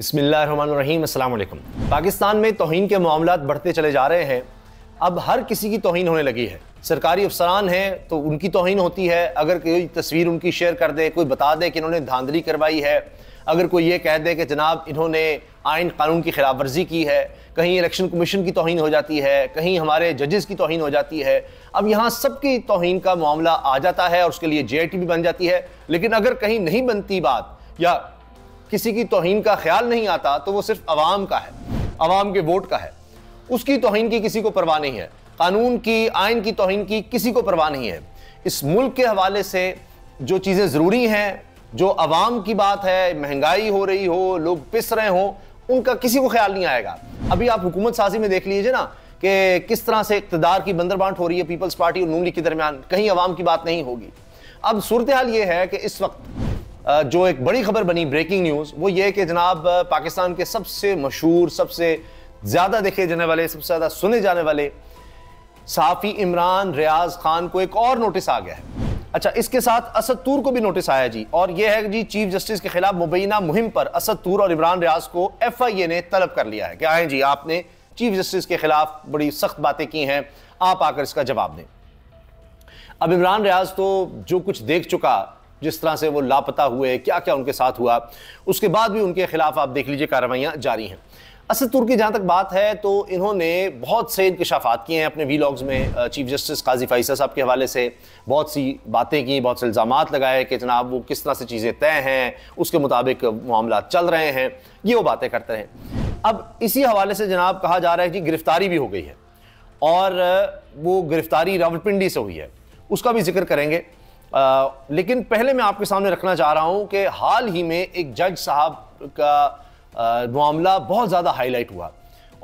बसमीम पाकिस्तान में तोहन के मामला बढ़ते चले जा रहे हैं अब हर किसी की तोहन होने लगी है सरकारी अफसरान हैं तो उनकी तोहन होती है अगर कोई तस्वीर उनकी शेयर कर दे कोई बता दे कि इन्होंने धांधली करवाई है अगर कोई ये कह दे कि जनाब इन्होंने आइन कानून की खिलाफ वर्जी की है कहीं इलेक्शन कमीशन की तोहन हो जाती है कहीं हमारे जजेस की तोहन हो जाती है अब यहाँ सबकी तोहन का मामला आ जाता है और उसके लिए जे भी बन जाती है लेकिन अगर कहीं नहीं बनती बात या किसी की तोहन का ख्याल नहीं आता तो वो सिर्फ आवाम का है आवाम के वोट का है उसकी तोहन की किसी को परवाह नहीं है कानून की आयन की तोहन की किसी को परवाह नहीं है इस मुल्क के हवाले से जो चीज़ें ज़रूरी हैं जो आवाम की बात है महंगाई हो रही हो लोग पिस रहे हों उनका किसी को ख्याल नहीं आएगा अभी आप हुकूमत साजी में देख लीजिए ना कि किस तरह से इकतदार की बंदरबांट हो रही है पीपल्स पार्टी और नून लीग के दरमियान कहीं आवाम की बात नहीं होगी अब सूरत हाल ये है कि इस वक्त जो एक बड़ी खबर बनी ब्रेकिंग न्यूज़ वो ये कि जनाब पाकिस्तान के सबसे मशहूर सबसे ज़्यादा देखे जाने वाले सबसे ज़्यादा सुने जाने वाले साफ़ी इमरान रियाज खान को एक और नोटिस आ गया है अच्छा इसके साथ असद तूर को भी नोटिस आया जी और यह है जी चीफ जस्टिस के खिलाफ मुबैना मुहिम पर असद तूर और इमरान रियाज को एफ आई ए ने तलब कर लिया है कि आए जी आपने चीफ जस्टिस के खिलाफ बड़ी सख्त बातें की हैं आप आकर इसका जवाब दें अब इमरान रियाज तो जो कुछ देख चुका जिस तरह से वो लापता हुए क्या क्या उनके साथ हुआ उसके बाद भी उनके खिलाफ आप देख लीजिए कार्रवाइयाँ जारी हैं असद तुर्की जहाँ तक बात है तो इन्होंने बहुत से इंकशाफात किए हैं अपने वीलॉग्स में चीफ जस्टिस काजी फ़ैसा साहब के हवाले से बहुत सी बातें की बहुत से इल्ज़ाम लगाए कि जनाब वो किस तरह से चीज़ें तय हैं उसके मुताबिक मामला चल रहे हैं ये वो बातें करते हैं अब इसी हवाले से जनाब कहा जा रहा है कि गिरफ्तारी भी हो गई है और वो गिरफ्तारी रावलपिंडी से हुई है उसका भी जिक्र करेंगे आ, लेकिन पहले मैं आपके सामने रखना चाह रहा हूँ कि हाल ही में एक जज साहब का मामला बहुत ज़्यादा हाईलाइट हुआ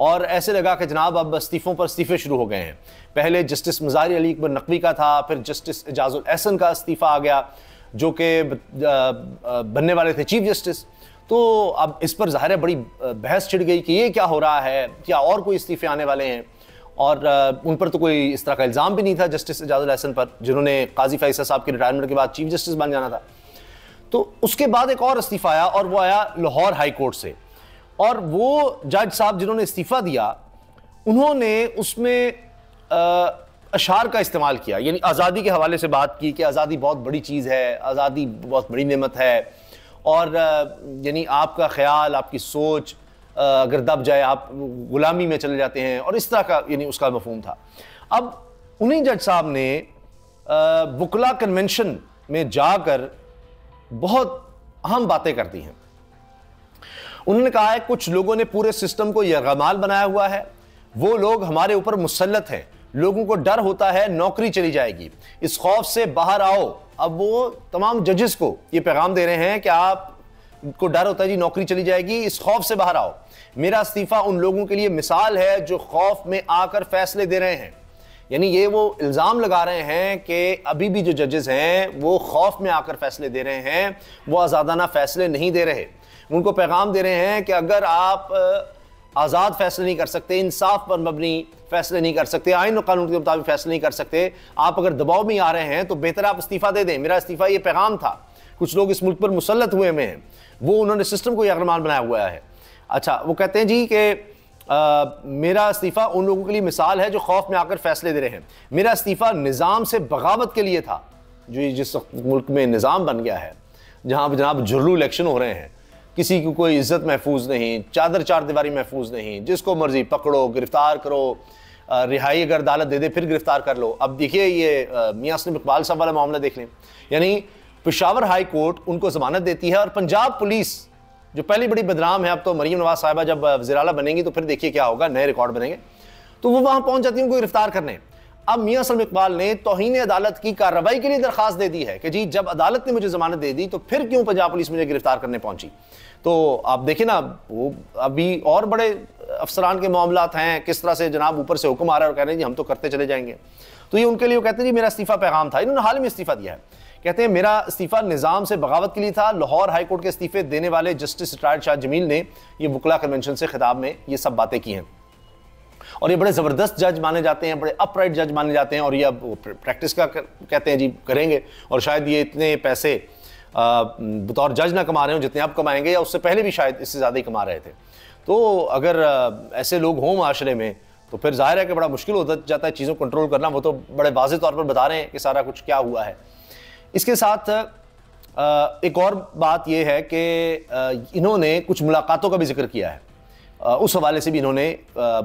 और ऐसे लगा कि जनाब अब इस्तीफ़ों पर इस्तीफ़े शुरू हो गए हैं पहले जस्टिस मजारी अली अकबर नकवी का था फिर जस्टिस एजाजुल एहसन का इस्तीफ़ा आ गया जो कि बनने वाले थे चीफ जस्टिस तो अब इस पर ज़ाहिर बड़ी बहस छिड़ गई कि ये क्या हो रहा है क्या और कोई इस्तीफ़े आने वाले हैं और उन पर तो कोई इस तरह का इल्ज़ाम भी नहीं था जस्टिस एजाजुल हसन पर जिन्होंने काजी फैसल साहब की रिटायरमेंट के बाद चीफ जस्टिस बन जाना था तो उसके बाद एक और इस्तीफ़ा आया और वो आया लाहौर हाई कोर्ट से और वो जज साहब जिन्होंने इस्तीफ़ा दिया उन्होंने उसमें अशार का इस्तेमाल किया यानी आज़ादी के हवाले से बात की कि आज़ादी बहुत बड़ी चीज़ है आज़ादी बहुत बड़ी नमत है और यानी आपका ख्याल आपकी सोच अगर दब जाए आप गुलामी में चले जाते हैं और इस तरह का यानी उसका मफहम था अब उन्हीं जज साहब ने बुकला कन्वेंशन में जाकर बहुत अहम बातें कर दी हैं उन्होंने कहा है कुछ लोगों ने पूरे सिस्टम को यमाल बनाया हुआ है वो लोग हमारे ऊपर मुसलत हैं लोगों को डर होता है नौकरी चली जाएगी इस खौफ से बाहर आओ अब वो तमाम जजेस को ये पैगाम दे रहे हैं कि आप को डर होता है जी नौकरी चली जाएगी इस खौफ से बाहर आओ मेरा इस्तीफ़ा उन लोगों के लिए मिसाल है जो खौफ में आकर फैसले दे रहे हैं यानी ये वो इल्ज़ाम लगा रहे हैं कि अभी भी जो जजेस हैं वो खौफ में आकर फैसले दे रहे हैं वो आज़ादाना फैसले नहीं दे रहे उनको पैगाम दे रहे हैं कि अगर आप आज़ाद फैसले नहीं कर सकते इंसाफ पर मबनी फैसले नहीं कर सकते आइन और कानून के मुताबिक फैसले नहीं कर सकते आप अगर दबाव में आ रहे हैं तो बेहतर आप इस्तीफ़ा दे दें मेरा इस्तीफ़ा ये पैगाम था कुछ लोग इस मुल्क पर मुसलत हुए हुए हैं वो उन्होंने सिस्टम को अगरमान बनाया हुआ है अच्छा वो कहते हैं जी कि आ, मेरा इस्तीफ़ा उन लोगों के लिए मिसाल है जो खौफ में आकर फैसले दे रहे हैं मेरा इस्तीफ़ा निज़ाम से बगावत के लिए था जो जिस मुल्क में निज़ाम बन गया है जहाँ पर जनाब जुर्रू इलेक्शन हो रहे हैं किसी को कोई इज्जत महफूज नहीं चादर चार दीवारी महफूज नहीं जिसको मर्जी पकड़ो गिरफ्तार करो रिहाई अगर अदालत दे दे फिर गिरफ्तार कर लो अब देखिए ये मियाँ इकबाल साहब वाला मामला देख लें यानी पिशावर हाई कोर्ट उनको जमानत देती है और पंजाब पुलिस जो पहली बड़ी बदनाम है अब तो मरीम नवाज साहबा जब वजीराला बनेंगी तो फिर देखिए क्या होगा नए रिकॉर्ड बनेंगे तो वो वहां पहुंच जाती है उनको गिरफ्तार करने अब मियाँ सलम इकबाल ने तोहन अदालत की कार्रवाई के लिए दरखास्त दे दी है कि जी जब अदालत ने मुझे जमानत दे दी तो फिर क्यों पंजाब पुलिस मुझे गिरफ्तार करने पहुंची तो आप देखिए ना वो अभी और बड़े अफसरान के मामला हैं किस तरह से जनाब ऊपर से हुक्म आ रहा है और कह रहे हैं जी हम तो करते चले जाएंगे तो ये उनके लिए कहते हैं जी मेरा इस्तीफा पैगाम था इन्होंने हाल में इस्तीफा दिया है कहते हैं मेरा इस्तीफ़ा निज़ाम से बगावत के लिए था लाहौर हाईकोर्ट के इस्तीफे देने वाले जस्टिस रिटायर्ड शाह जमील ने यह वकला कन्वेंशन से खिताब में ये सब बातें की हैं और ये बड़े ज़बरदस्त जज माने जाते हैं बड़े अपराइट जज माने जाते हैं और ये अब प्रैक्टिस का कहते हैं जी करेंगे और शायद ये इतने पैसे बतौर जज ना कमा रहे हो जितने आप कमाएंगे या उससे पहले भी शायद इससे ज़्यादा ही कमा रहे थे तो अगर ऐसे लोग हों माशरे में तो फिर जाहिर है कि बड़ा मुश्किल होता जाता है चीज़ों को कंट्रोल करना वो तो बड़े वाजे तौर पर बता रहे हैं कि सारा कुछ क्या हुआ है इसके साथ एक और बात यह है कि इन्होंने कुछ मुलाकातों का भी जिक्र किया है उस हवाले से भी इन्होंने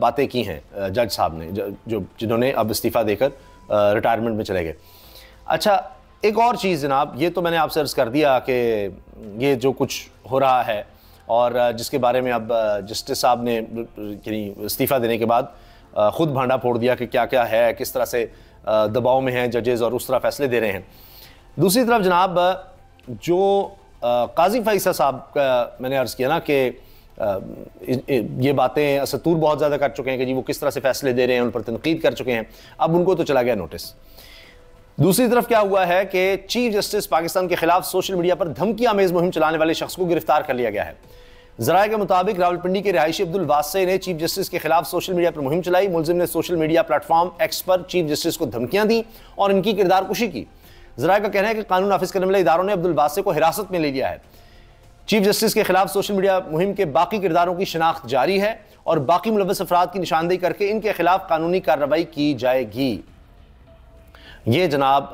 बातें की हैं जज साहब ने जो जिन्होंने अब इस्तीफ़ा देकर रिटायरमेंट में चले गए अच्छा एक और चीज़ जनाब ये तो मैंने आपसे अर्ज़ कर दिया कि ये जो कुछ हो रहा है और जिसके बारे में अब जस्टिस साहब ने यानी इस्तीफ़ा देने के बाद ख़ुद भांडा फोड़ दिया कि क्या क्या है किस तरह से दबाव में हैं जजेज़ और उस तरह फैसले दे रहे हैं दूसरी तरफ जनाब जो काजी फैसा साहब का मैंने अर्ज़ किया ना कि ये बातें असतूर बहुत ज़्यादा कर चुके हैं कि जी वो किस तरह से फैसले दे रहे हैं उन पर तनकीद कर चुके हैं अब उनको तो चला गया नोटिस दूसरी तरफ क्या हुआ है कि चीफ जस्टिस पाकिस्तान के खिलाफ सोशल मीडिया पर धमकी आमेज मुहिम चलाने वाले शख्स को गिरफ्तार कर लिया गया है जराए के मुताबिक रावलपिंडी के रहायशी अब्दुल वासे ने चीफ जस्टिस के खिलाफ सोशल मीडिया पर मुहिम चलाई मुलिम ने सोशल मीडिया प्लेटफॉर्म एक्स पर चीफ जस्टिस को धमकियां दी और इनकी किरदार कुशी की जरा का कहना है कि कानून नाफिज करने वाले इदारों ने अब्दुल बासे को हिरासत में ले लिया है चीफ जस्टिस के खिलाफ सोशल मीडिया मुहिम के बाकी किरदारों की शनाख्त जारी है और बाकी मुलवस अफराद की निशानदेही करके इनके खिलाफ कानूनी कार्रवाई की जाएगी ये जनाब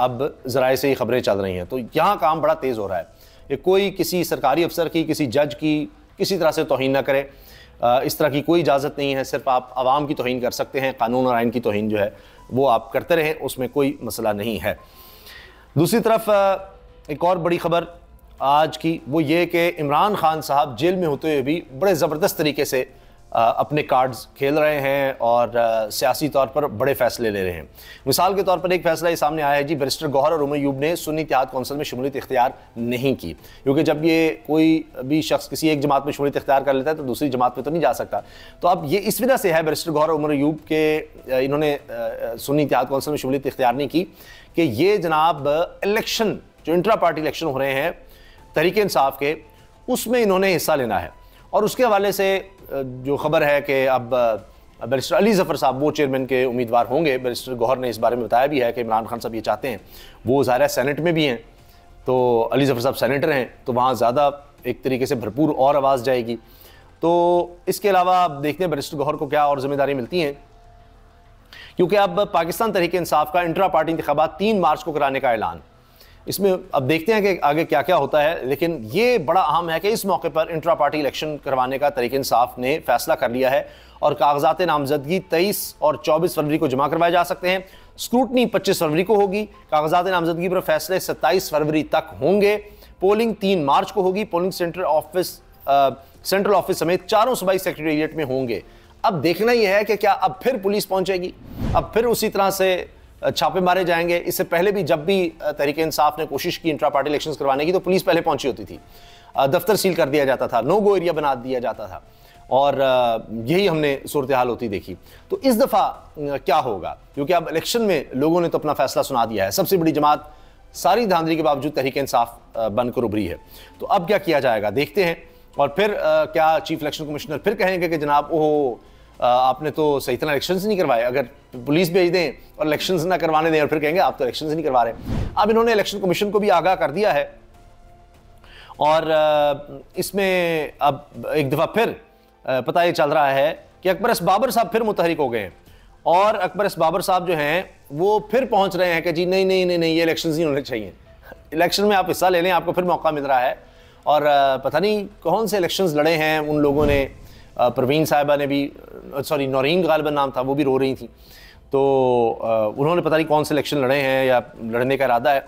अब जराए से ही खबरें चल रही हैं तो यहाँ काम बड़ा तेज़ हो रहा है कि कोई किसी सरकारी अफसर की किसी जज की किसी तरह से तोहन ना करे इस तरह की कोई इजाज़त नहीं है सिर्फ आप आवाम की तोहन कर सकते हैं कानून और आयन की तोहन जो है वो आप करते रहें उसमें कोई मसला नहीं है दूसरी तरफ एक और बड़ी खबर आज की वो ये कि इमरान खान साहब जेल में होते हुए भी बड़े ज़बरदस्त तरीके से अपने कार्ड्स खेल रहे हैं और सियासी तौर पर बड़े फैसले ले रहे हैं मिसाल के तौर पर एक फैसला ये सामने आया है जी बैरिस्टर गौहर और उमयूब ने सुन्नी इतिहाद कौंसिल में शमूलियत इख्तियार नहीं की क्योंकि जब ये कोई भी शख्स किसी एक जमात में शमूलियत इख्तियार कर लेता है तो दूसरी जमात में तो नहीं जा सकता तो अब ये इस वजह से है बैरिस्टर गौहर उमर यूब के इन्होंने सुन्नी इतिहाद कौंसिल में शमूलियत इख्तियार नहीं की कि ये जनाब इलेक्शन uh, जो इंट्रा पार्टी इलेक्शन हो रहे हैं तरीके इंसाफ के उसमें इन्होंने हिस्सा लेना है और उसके हवाले से uh, जो खबर है कि अब बैरिस्टर uh, अली जफ़र साहब वो चेयरमैन के उम्मीदवार होंगे बैरिस्टर गौहर ने इस बारे में बताया भी है कि इमरान खान साहब ये चाहते हैं वो ज़ाहिर सेनेट में भी हैं तो अली जफ़र साहब सेनेटर हैं तो वहाँ ज़्यादा एक तरीके से भरपूर और आवाज़ जाएगी तो इसके अलावा देखते हैं बैरिस्टर गौहर को क्या और ज़िम्मेदारी मिलती हैं क्योंकि अब पाकिस्तान तरीके इंसाफ का इंटरा पार्टी इंतबा तीन मार्च को कराने का ऐलान इसमें अब देखते हैं कि आगे क्या क्या होता है लेकिन ये बड़ा अहम है कि इस मौके पर इंटरा पार्टी इलेक्शन करवाने का तरीके इंसाफ ने फैसला कर लिया है और कागजात नामजदगी तेईस और चौबीस फरवरी को जमा करवाए जा सकते हैं स्क्रूटनी पच्चीस फरवरी को होगी कागजात नामजदगी पर फैसले सत्ताईस फरवरी तक होंगे पोलिंग तीन मार्च को होगी polling center office central office समेत चारों सूबाई सेक्रेटेरिएट में होंगे अब देखना ही है कि क्या अब फिर पुलिस पहुंचेगी अब फिर उसी तरह से छापे मारे जाएंगे इससे पहले भी जब भी तरीके इंसाफ ने कोशिश की इंट्रा पार्टी इलेक्शन करवाने की तो पुलिस पहले पहुंची होती थी दफ्तर सील कर दिया जाता था नो गो एरिया बना दिया जाता था और यही हमने सूरत हाल होती देखी तो इस दफ़ा क्या होगा क्योंकि अब इलेक्शन में लोगों ने तो अपना फैसला सुना दिया है सबसे बड़ी जमात सारी धांधली के बावजूद तहरीक इंसाफ बनकर उभरी है तो अब क्या किया जाएगा देखते हैं और फिर क्या चीफ इलेक्शन कमिश्नर फिर कहेंगे कि जनाब ओहो आपने तो सही तरह इलेक्शन नहीं करवाए अगर पुलिस भेज दें और इलेक्शन ना करवाने दें और फिर कहेंगे आप तो इलेक्शन नहीं करवा रहे अब इन्होंने इलेक्शन कमीशन को भी आगाह कर दिया है और इसमें अब एक दफ़ा फिर पता ये चल रहा है कि अकबर एस बाबर साहब फिर मुतहरिक हो गए हैं और अकबर एस बाबर साहब जो हैं वो फिर पहुंच रहे हैं कि जी नहीं नहीं नहीं नहीं ये इलेक्शन नहीं होने चाहिए इलेक्शन में आप हिस्सा ले लें आपको फिर मौका मिल रहा है और पता नहीं कौन से इलेक्शंस लड़े हैं उन लोगों ने प्रवीण साहिबा ने भी सॉरी नौरीन गालबा नाम था वो भी रो रही थी तो उन्होंने पता नहीं कौन से इलेक्शन लड़े हैं या लड़ने का इरादा है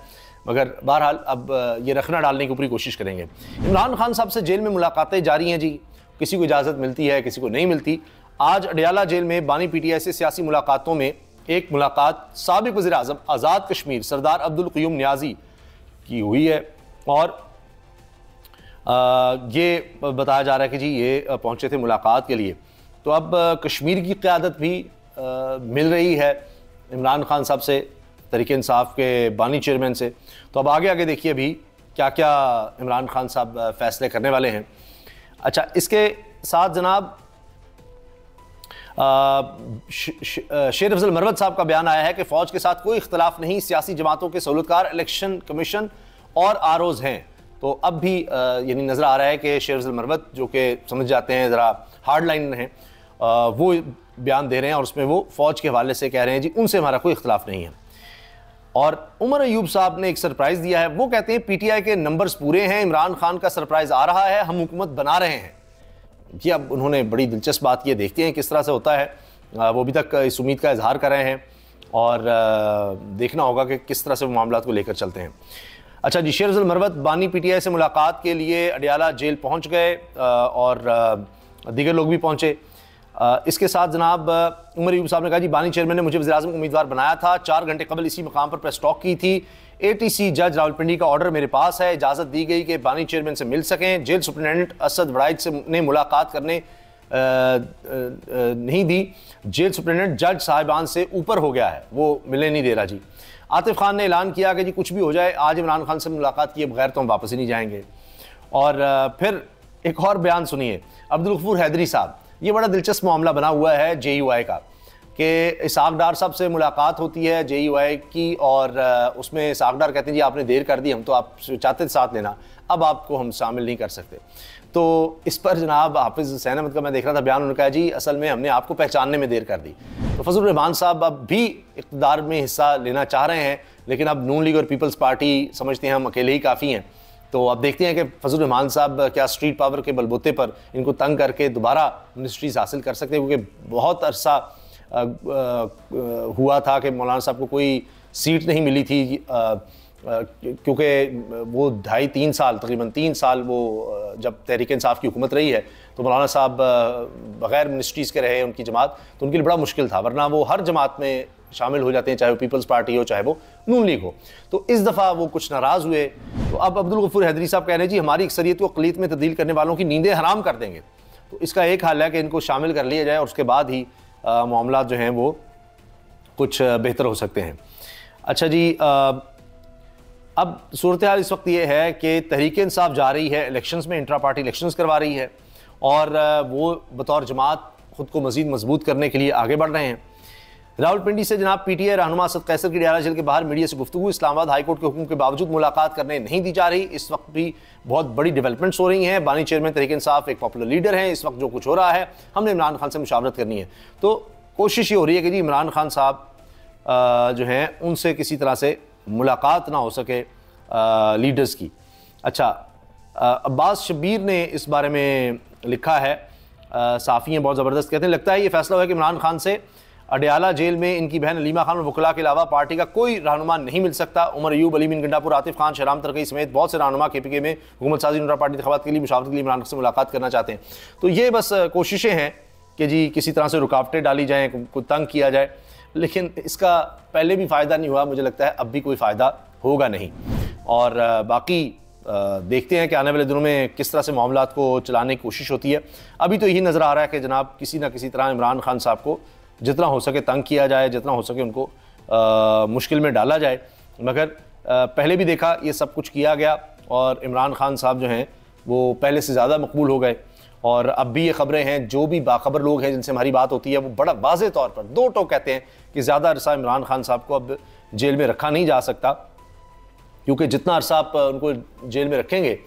मगर बहरहाल अब ये रखना डालने की पूरी कोशिश करेंगे इमरान खान साहब से जेल में मुलाकातें जारी हैं जी किसी को इजाज़त मिलती है किसी को नहीं मिलती आज अडियाला जेल में बानी पी टी आई से सियासी मुलाकातों में एक मुलाकात सबक वजी अजम आज़ाद कश्मीर सरदार अब्दुल क्यूम न्याजी की हुई है और ये बताया जा रहा है कि जी ये पहुँचे थे मुलाकात के लिए तो अब कश्मीर की क़्यादत भी मिल रही है इमरान खान साहब से तरीके इंसाफ के बानी चेयरमैन से तो अब आगे आगे देखिए अभी क्या क्या इमरान खान साहब फैसले करने वाले हैं अच्छा इसके साथ जनाब शेर अफजल मरवत साहब का बयान आया है कि फ़ौज के साथ कोई इख्तलाफ नहीं सियासी जमातों के सहूलतकार इलेक्शन कमीशन और आर हैं तो अब भी यानी नज़र आ रहा है कि शेर मरवत जो कि समझ जाते हैं ज़रा हार्ड लाइन हैं वो बयान दे रहे हैं और उसमें वो फ़ौज के हवाले से कह रहे हैं जी उनसे हमारा कोई इख्तलाफ नहीं है और उमर अयूब साहब ने एक सरप्राइज़ दिया है वो कहते हैं पीटीआई के नंबर्स पूरे हैं इमरान खान का सरप्राइज़ आ रहा है हम हुकूमत बना रहे हैं कि अब उन्होंने बड़ी दिलचस्प बात ये देखते हैं किस तरह से होता है वो अभी तक इस उम्मीद का इजहार कर रहे हैं और देखना होगा कि किस तरह से वो मामला को लेकर चलते हैं अच्छा जी शेर मरवत बानी पीटीआई से मुलाकात के लिए अडियाला जेल पहुंच गए और दीगर लोग भी पहुंचे इसके साथ जनाब उमर यूब साहब ने कहा जी बानी चेयरमैन ने मुझे वजी उम्मीदवार बनाया था चार घंटे कबल इसी मकाम पर प्रेस टॉक की थी एटीसी जज रावलपिंडी का ऑर्डर मेरे पास है इजाज़त दी गई कि बानी चेयरमैन से मिल सकें जेल सुप्रिटेंडेंट असद वड़ाइज से ने मुलाकात करने आ, आ, आ, नहीं दी जेल सुप्रिटेंडेंट जज साहिबान से ऊपर हो गया है वो मिलने नहीं दे रहा जी आतिफ खान ने ऐलान किया कि जी कुछ भी हो जाए आज इमरान खान से मुलाकात किए बगैर तो हम वापस ही नहीं जाएंगे और फिर एक और बयान सुनिए अब्दुल गफूर हैदरी साहब ये बड़ा दिलचस्प मामला बना हुआ है जे यू आई का कि इसाक डार साहब से मुलाकात होती है जे यू आई की और उसमें इसाक डार कहते हैं जी आपने देर कर दी हम तो आप चाहते थे साथ लेना अब आपको हम शामिल नहीं कर सकते तो इस पर जनाब हाफिज हुसैन अहमद का मैं देख रहा था बयान उन्होंने कहा जी असल में हमने आपको पहचानने में देर कर दी तो फजल रहमान साहब अब भी इकतदार में हिस्सा लेना चाह रहे हैं लेकिन अब नून लीग और पीपल्स पार्टी समझते हैं हम अकेले ही काफ़ी हैं तो अब देखते हैं कि फजल रहमान साहब क्या स्ट्रीट पावर के बलबूते पर इनको तंग करके दोबारा मिनिस्ट्रीज हासिल कर सकते हैं क्योंकि बहुत अरसा हुआ था कि मौलाना साहब को कोई सीट नहीं मिली थी क्योंकि वो ढाई तीन साल तकरीबन तीन साल वो जब तहरीक इंसाफ की हुकूमत रही है तो मौलाना साहब बग़ैर मिनिस्ट्रीज़ के रहे उनकी जमात तो उनके लिए बड़ा मुश्किल था वरना वो हर जमात में शामिल हो जाते हैं चाहे वो पीपल्स पार्टी हो चाहे वो नून लीग हो तो इस दफ़ा वो कुछ नाराज़ हुए तो अब अब्दुल गफूर हैदरी साहब कह रहे हैं जी हमारी अक्सरीत को अकलीत में तब्दील करने वालों की नींदें हराम कर देंगे तो इसका एक हाल है कि इनको शामिल कर लिया जाए और उसके बाद ही मामला जो हैं वो कुछ बेहतर हो सकते हैं अच्छा जी आ, अब सूरत हाल इस वक्त ये है कि तहरीक इंसाफ जा रही है इलेक्शंस में इंट्रा पार्टी इलेक्शंस करवा रही है और वो बतौर जमात ख़ुद को मज़ीद मजबूत करने के लिए आगे बढ़ रहे हैं राहुल पिंडी से जनाब पी टी आई रहनुमा असद कैसर की डियाला जेल के बाहर मीडिया से गुफ्तु इस्लामाबाद हाईकोर्ट के हुक्म के बावजूद मुलाकात करने नहीं दी जा रही इस वक्त भी बहुत बड़ी डेवलपमेंट्स हो रही हैं बानी चेयरमैन तरीके इंसाफ एक पॉपुलर लीडर हैं इस वक्त जो कुछ हो रहा है हमने इमरान खान से मुशावरत करनी है तो कोशिश ये हो रही है कि जी इमरान खान साहब जो हैं उनसे किसी तरह से मुलाकात ना हो सके आ, लीडर्स की अच्छा अब्बास शबीर ने इस बारे में लिखा है साफ़ी बहुत ज़बरदस्त कहते हैं लगता है ये फैसला हुआ कि इमरान खान से अडयाला जेल में इनकी बहन अलीमा खान और वकला के अलावा पार्टी का कोई रहनुमा नहीं मिल सकता उमर अयूब अलीमिन गंडापुर आतिफ खान शराम तरकई समेत बहुत से रहनुमा के पी के में हुकूमत साजी नूरा पार्टी इंतबात के लिए मुशावत के लिए इमरान से मुलाकात करना चाहते हैं तो ये बस कोशिशें हैं कि जी किसी तरह से रुकावटें डाली जाएँ को तंग किया जाए लेकिन इसका पहले भी फ़ायदा नहीं हुआ मुझे लगता है अब भी कोई फ़ायदा होगा नहीं और बाकी देखते हैं कि आने वाले दिनों में किस तरह से मामला को चलाने की कोशिश होती है अभी तो यही नज़र आ रहा है कि जनाब किसी ना किसी तरह इमरान खान साहब को जितना हो सके तंग किया जाए जितना हो सके उनको आ, मुश्किल में डाला जाए मगर आ, पहले भी देखा ये सब कुछ किया गया और इमरान खान साहब जो हैं वो पहले से ज़्यादा मकबूल हो गए और अब भी ये खबरें हैं जो भी बाखबर लोग हैं जिनसे हमारी बात होती है वो बड़ा वाज तौर पर दो टोक कहते हैं कि ज़्यादा अरसा इमरान खान साहब को अब जेल में रखा नहीं जा सकता क्योंकि जितना अरसा आप उनको जेल में रखेंगे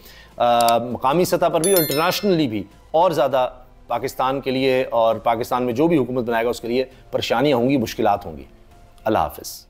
मकामी सतह पर भी और इंटरनेशनली भी और ज़्यादा पाकिस्तान के लिए और पाकिस्तान में जो भी हुकूमत बनाएगा उसके लिए परेशानियाँ होंगी मुश्किल होंगी अल्लाह हाफिज़